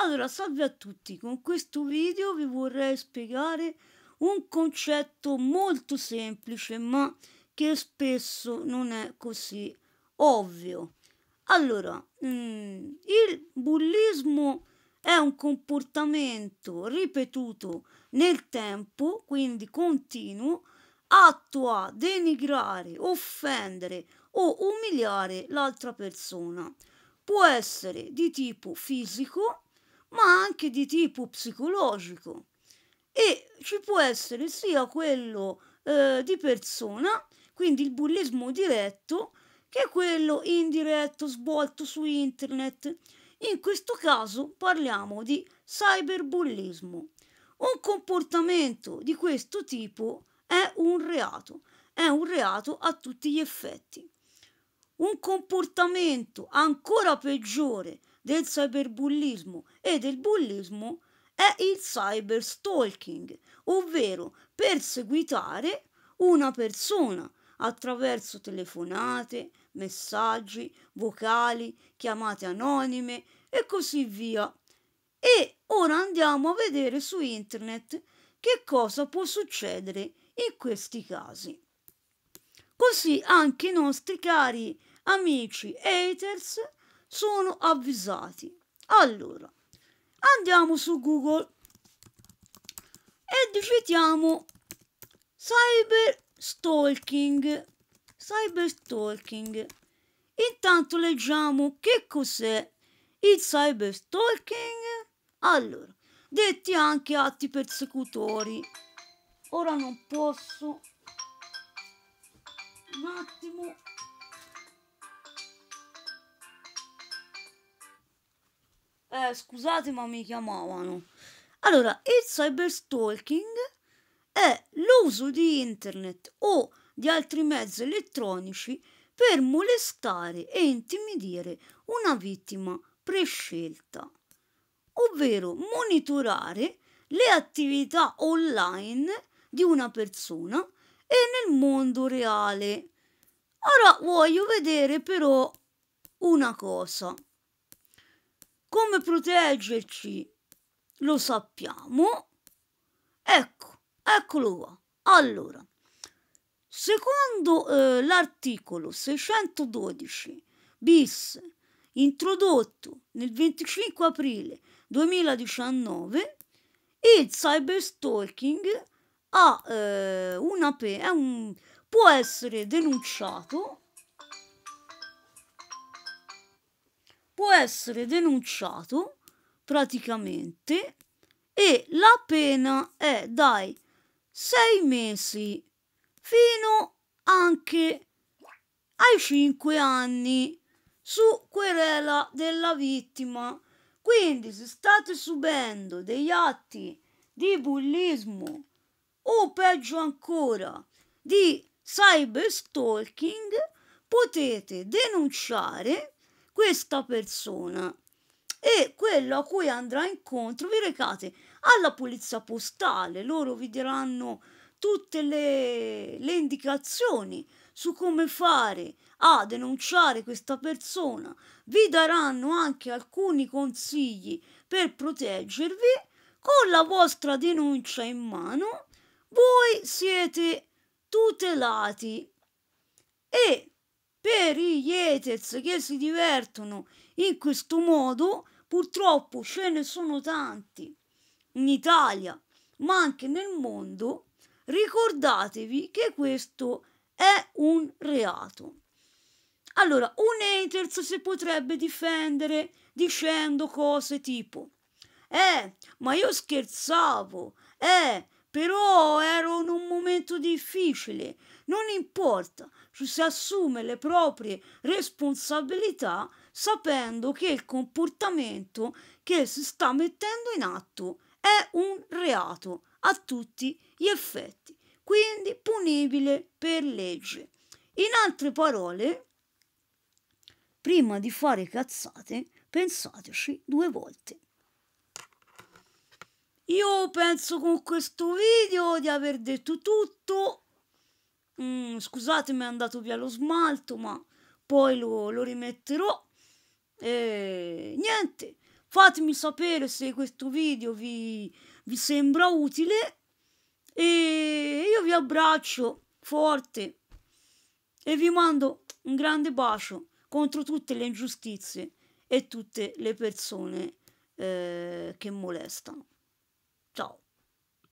Allora, salve a tutti, con questo video vi vorrei spiegare un concetto molto semplice ma che spesso non è così ovvio. Allora, mm, il bullismo è un comportamento ripetuto nel tempo, quindi continuo, atto a denigrare, offendere o umiliare l'altra persona. Può essere di tipo fisico, ma anche di tipo psicologico e ci può essere sia quello eh, di persona, quindi il bullismo diretto, che quello indiretto svolto su internet. In questo caso parliamo di cyberbullismo. Un comportamento di questo tipo è un reato, è un reato a tutti gli effetti. Un comportamento ancora peggiore del cyberbullismo e del bullismo è il cyberstalking, ovvero perseguitare una persona attraverso telefonate, messaggi, vocali, chiamate anonime e così via. E ora andiamo a vedere su internet che cosa può succedere in questi casi. Così anche i nostri cari amici haters sono avvisati. Allora, andiamo su Google e digitiamo cyber stalking. Cyber stalking. Intanto leggiamo che cos'è il cyber stalking. Allora, detti anche atti persecutori. Ora non posso. Un attimo. Eh, scusate ma mi chiamavano. Allora, il cyberstalking è l'uso di internet o di altri mezzi elettronici per molestare e intimidire una vittima prescelta, ovvero monitorare le attività online di una persona e nel mondo reale. Ora voglio vedere però una cosa come proteggerci lo sappiamo. Ecco, eccolo qua. Allora, secondo eh, l'articolo 612 bis introdotto nel 25 aprile 2019, il cyberstalking ha, eh, una pe- un, può essere denunciato può essere denunciato praticamente e la pena è dai 6 mesi fino anche ai 5 anni su querela della vittima. Quindi se state subendo degli atti di bullismo o peggio ancora di cyberstalking, potete denunciare questa persona e quello a cui andrà incontro vi recate alla polizia postale, loro vi diranno tutte le, le indicazioni su come fare a denunciare questa persona, vi daranno anche alcuni consigli per proteggervi, con la vostra denuncia in mano voi siete tutelati e per i Yetez che si divertono in questo modo, purtroppo ce ne sono tanti in Italia, ma anche nel mondo, ricordatevi che questo è un reato. Allora, un haters si potrebbe difendere dicendo cose tipo «Eh, ma io scherzavo, eh, però ero in un momento difficile, non importa, ci si assume le proprie responsabilità sapendo che il comportamento che si sta mettendo in atto è un reato a tutti gli effetti, quindi punibile per legge. In altre parole, prima di fare cazzate, pensateci due volte. Io penso con questo video di aver detto tutto. Mm, scusate, mi è andato via lo smalto, ma poi lo, lo rimetterò. E niente, fatemi sapere se questo video vi, vi sembra utile. E io vi abbraccio forte e vi mando un grande bacio contro tutte le ingiustizie e tutte le persone eh, che molestano. 找